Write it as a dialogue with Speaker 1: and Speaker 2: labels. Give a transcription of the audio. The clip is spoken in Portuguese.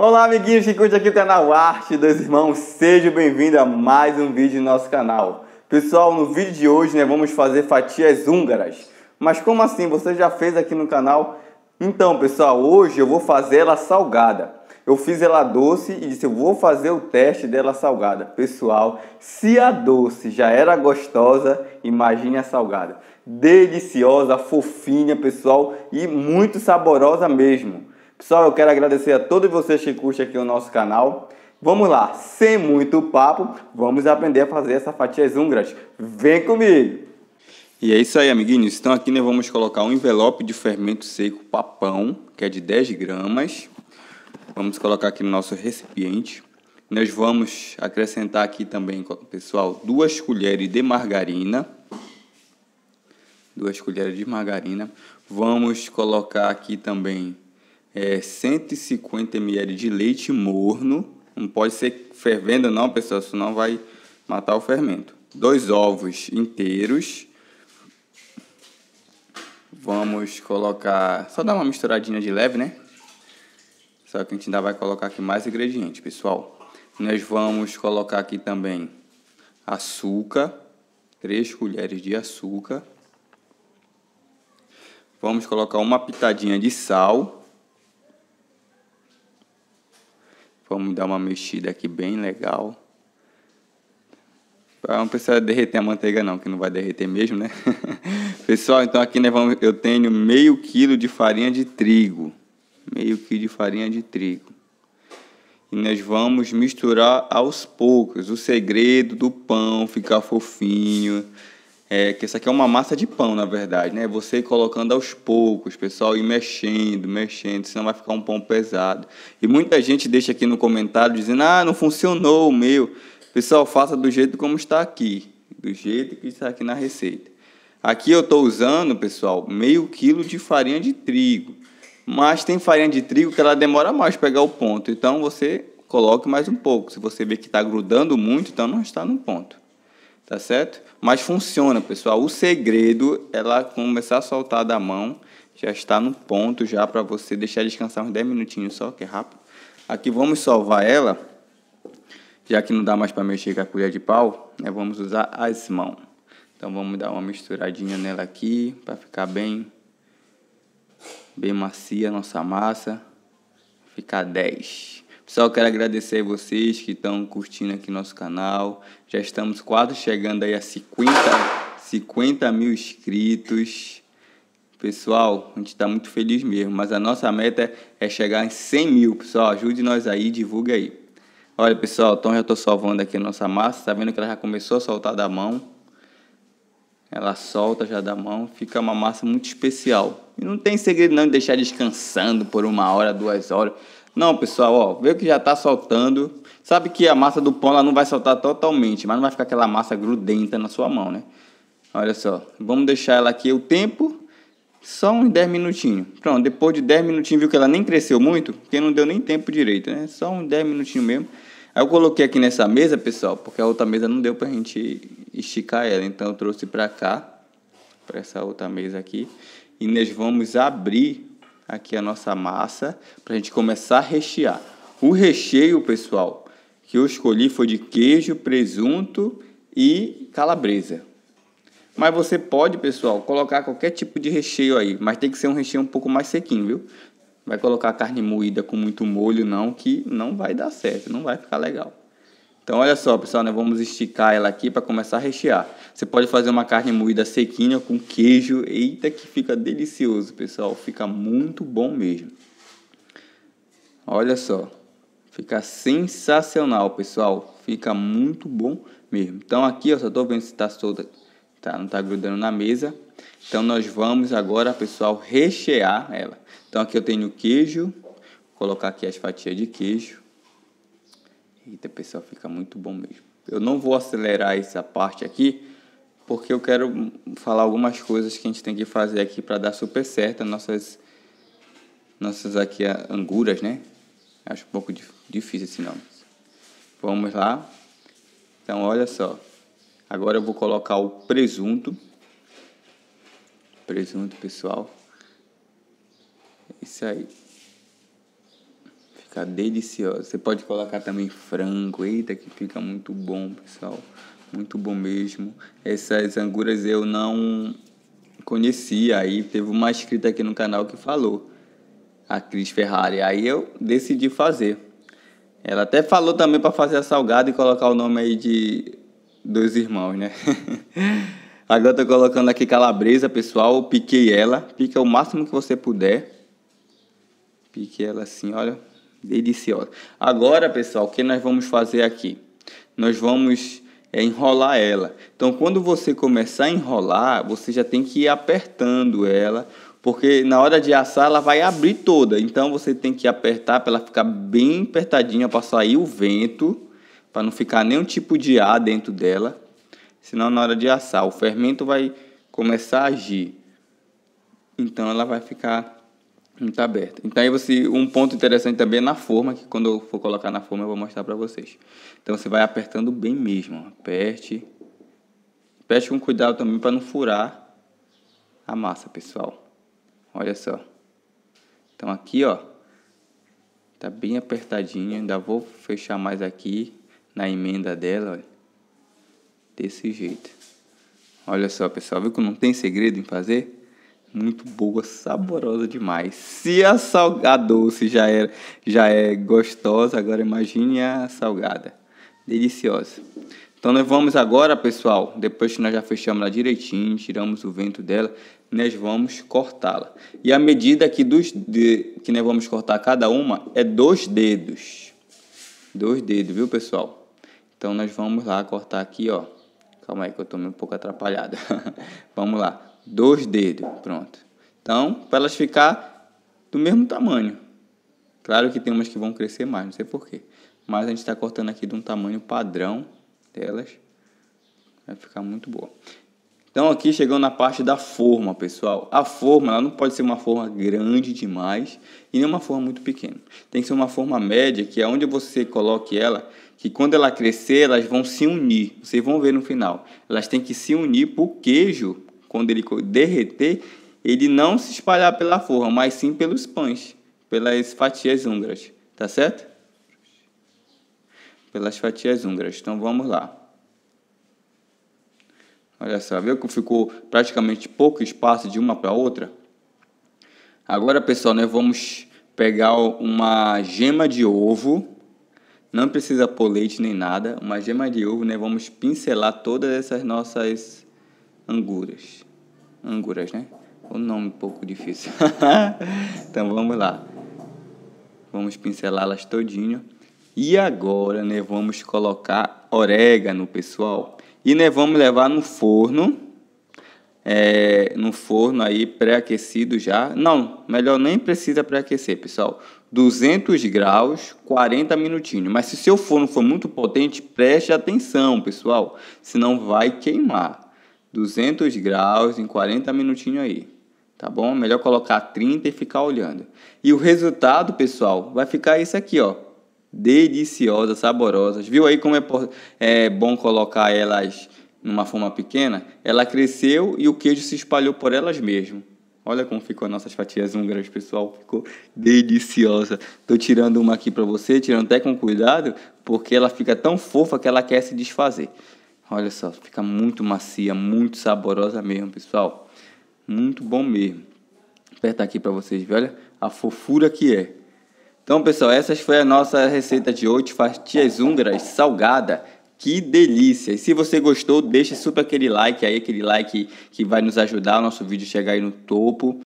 Speaker 1: Olá, amiguinhos que curte aqui o canal Arte dos Irmãos. Seja bem-vindo a mais um vídeo do nosso canal. Pessoal, no vídeo de hoje, né, vamos fazer fatias húngaras. Mas como assim? Você já fez aqui no canal? Então, pessoal, hoje eu vou fazer ela salgada. Eu fiz ela doce e disse, eu vou fazer o teste dela salgada. Pessoal, se a doce já era gostosa, imagine a salgada. Deliciosa, fofinha, pessoal, e muito saborosa mesmo. Pessoal, eu quero agradecer a todos vocês que curtem aqui o nosso canal. Vamos lá, sem muito papo, vamos aprender a fazer essa fatia húngaras. Vem comigo! E é isso aí, amiguinhos. Então aqui nós né? vamos colocar um envelope de fermento seco papão, que é de 10 gramas. Vamos colocar aqui no nosso recipiente. Nós vamos acrescentar aqui também, pessoal, duas colheres de margarina. Duas colheres de margarina. Vamos colocar aqui também é, 150 ml de leite morno. Não pode ser fervendo não, pessoal, senão vai matar o fermento. Dois ovos inteiros. Vamos colocar, só dar uma misturadinha de leve, né? Só que a gente ainda vai colocar aqui mais ingredientes, pessoal. Nós vamos colocar aqui também açúcar, 3 colheres de açúcar. Vamos colocar uma pitadinha de sal. Vamos dar uma mexida aqui bem legal. Para ah, não precisar derreter a manteiga não, que não vai derreter mesmo, né? Pessoal, então aqui nós vamos, eu tenho meio quilo de farinha de trigo. Meio quilo de farinha de trigo. E nós vamos misturar aos poucos. O segredo do pão ficar fofinho é, que isso aqui é uma massa de pão, na verdade, né? Você colocando aos poucos, pessoal, e mexendo, mexendo, senão vai ficar um pão pesado. E muita gente deixa aqui no comentário dizendo: ah, não funcionou o meu. Pessoal, faça do jeito como está aqui, do jeito que está aqui na receita. Aqui eu estou usando, pessoal, meio quilo de farinha de trigo. Mas tem farinha de trigo que ela demora mais para pegar o ponto. Então você coloque mais um pouco. Se você vê que está grudando muito, então não está no ponto tá certo? Mas funciona, pessoal. O segredo é ela começar a soltar da mão, já está no ponto já para você deixar descansar uns 10 minutinhos só, que é rápido. Aqui vamos salvar ela, já que não dá mais para mexer com a colher de pau, né? Vamos usar as mãos. Então vamos dar uma misturadinha nela aqui para ficar bem bem macia a nossa massa. Ficar 10. Só quero agradecer vocês que estão curtindo aqui nosso canal. Já estamos quase chegando aí a 50, 50 mil inscritos. Pessoal, a gente está muito feliz mesmo, mas a nossa meta é chegar em 100 mil, pessoal. Ajude nós aí, divulgue aí. Olha, pessoal, então já estou salvando aqui a nossa massa. Está vendo que ela já começou a soltar da mão? Ela solta já da mão, fica uma massa muito especial. E não tem segredo não de deixar descansando por uma hora, duas horas. Não, pessoal, ó, vê que já está soltando. Sabe que a massa do pão ela não vai soltar totalmente, mas não vai ficar aquela massa grudenta na sua mão, né? Olha só, vamos deixar ela aqui o tempo, só uns 10 minutinhos. Pronto, depois de 10 minutinhos, viu que ela nem cresceu muito, porque não deu nem tempo direito, né? Só uns 10 minutinhos mesmo. Aí eu coloquei aqui nessa mesa, pessoal, porque a outra mesa não deu pra gente esticar ela. Então eu trouxe pra cá, pra essa outra mesa aqui. E nós vamos abrir aqui a nossa massa para a gente começar a rechear. O recheio, pessoal, que eu escolhi foi de queijo, presunto e calabresa. Mas você pode, pessoal, colocar qualquer tipo de recheio aí, mas tem que ser um recheio um pouco mais sequinho, viu? Vai colocar carne moída com muito molho não, que não vai dar certo, não vai ficar legal. Então, olha só, pessoal, nós né, vamos esticar ela aqui para começar a rechear. Você pode fazer uma carne moída sequinha com queijo. Eita, que fica delicioso, pessoal. Fica muito bom mesmo. Olha só. Fica sensacional, pessoal. Fica muito bom mesmo. Então, aqui, eu só estou vendo se está solta. Tá, não está grudando na mesa. Então, nós vamos agora, pessoal, rechear ela. Então, aqui eu tenho queijo. Vou colocar aqui as fatias de queijo. Eita, pessoal, fica muito bom mesmo. Eu não vou acelerar essa parte aqui, porque eu quero falar algumas coisas que a gente tem que fazer aqui para dar super certo as nossas nossas aqui anguras, né? Acho um pouco difícil esse nome. Vamos lá. Então, olha só. Agora eu vou colocar o presunto. Presunto, pessoal. É isso aí. Tá deliciosa. Você pode colocar também frango, eita, que fica muito bom, pessoal. Muito bom mesmo. Essas anguras eu não conhecia. Aí teve uma inscrita aqui no canal que falou, a Cris Ferrari. Aí eu decidi fazer. Ela até falou também para fazer a salgada e colocar o nome aí de dois irmãos, né? Agora tô colocando aqui calabresa, pessoal. Piquei ela. Pica o máximo que você puder. Pique ela assim, olha deliciosa. Agora, pessoal, o que nós vamos fazer aqui? Nós vamos é, enrolar ela. Então, quando você começar a enrolar, você já tem que ir apertando ela, porque na hora de assar ela vai abrir toda. Então, você tem que apertar para ela ficar bem apertadinha para sair o vento, para não ficar nenhum tipo de ar dentro dela. Senão, na hora de assar, o fermento vai começar a agir. Então, ela vai ficar não está aberto. Então aí você um ponto interessante também é na forma, que quando eu for colocar na forma eu vou mostrar para vocês. Então você vai apertando bem mesmo, aperte. Aperte com cuidado também para não furar a massa, pessoal. Olha só. Então aqui, ó, tá bem apertadinho, ainda vou fechar mais aqui na emenda dela, olha. Desse jeito. Olha só, pessoal, viu que não tem segredo em fazer? muito boa, saborosa demais. Se a salgada doce já é, já é gostosa, agora imagine a salgada. Deliciosa. Então nós vamos agora, pessoal, depois que nós já fechamos ela direitinho, tiramos o vento dela, nós vamos cortá-la. E a medida que, dos de, que nós vamos cortar cada uma é dois dedos. Dois dedos, viu, pessoal? Então nós vamos lá cortar aqui, ó. Calma aí que eu tô um pouco atrapalhado. vamos lá. Dois dedos, pronto. Então, para elas ficar do mesmo tamanho. Claro que tem umas que vão crescer mais, não sei porquê. Mas a gente está cortando aqui de um tamanho padrão delas. Vai ficar muito boa. Então aqui chegando na parte da forma, pessoal. A forma ela não pode ser uma forma grande demais e nem uma forma muito pequena. Tem que ser uma forma média, que é onde você coloque ela, que quando ela crescer, elas vão se unir. Vocês vão ver no final. Elas têm que se unir para o queijo quando ele derreter, ele não se espalhar pela forra, mas sim pelos pães, pelas fatias húngaras, tá certo? Pelas fatias húngaras. Então vamos lá. Olha só, viu que ficou praticamente pouco espaço de uma para outra? Agora, pessoal, nós vamos pegar uma gema de ovo. Não precisa pôr leite nem nada. Uma gema de ovo, né? Vamos pincelar todas essas nossas Anguras. Anguras, né? O nome um pouco difícil. então vamos lá. Vamos pincelá-las todinho. E agora, né, vamos colocar orégano, pessoal. E né, vamos levar no forno. É, no forno aí pré-aquecido já. Não, melhor nem precisa pré-aquecer, pessoal. 200 graus, 40 minutinhos. Mas se seu forno for muito potente, preste atenção, pessoal, senão vai queimar. 200 graus em 40 minutinhos aí, tá bom? Melhor colocar 30 e ficar olhando. E o resultado, pessoal, vai ficar isso aqui, ó. Deliciosas, saborosas. Viu aí como é, é bom colocar elas numa forma pequena? Ela cresceu e o queijo se espalhou por elas mesmo. Olha como ficou as nossas fatias húngaras, pessoal. Ficou deliciosa. Tô tirando uma aqui para você, tirando até com cuidado, porque ela fica tão fofa que ela quer se desfazer. Olha só, fica muito macia, muito saborosa mesmo, pessoal. Muito bom mesmo. Vou apertar aqui para vocês verem, olha a fofura que é. Então, pessoal, essa foi a nossa receita de hoje, fatias húngaras salgada. Que delícia! E se você gostou, deixa super aquele like aí, aquele like que vai nos ajudar o nosso vídeo chegar aí no topo.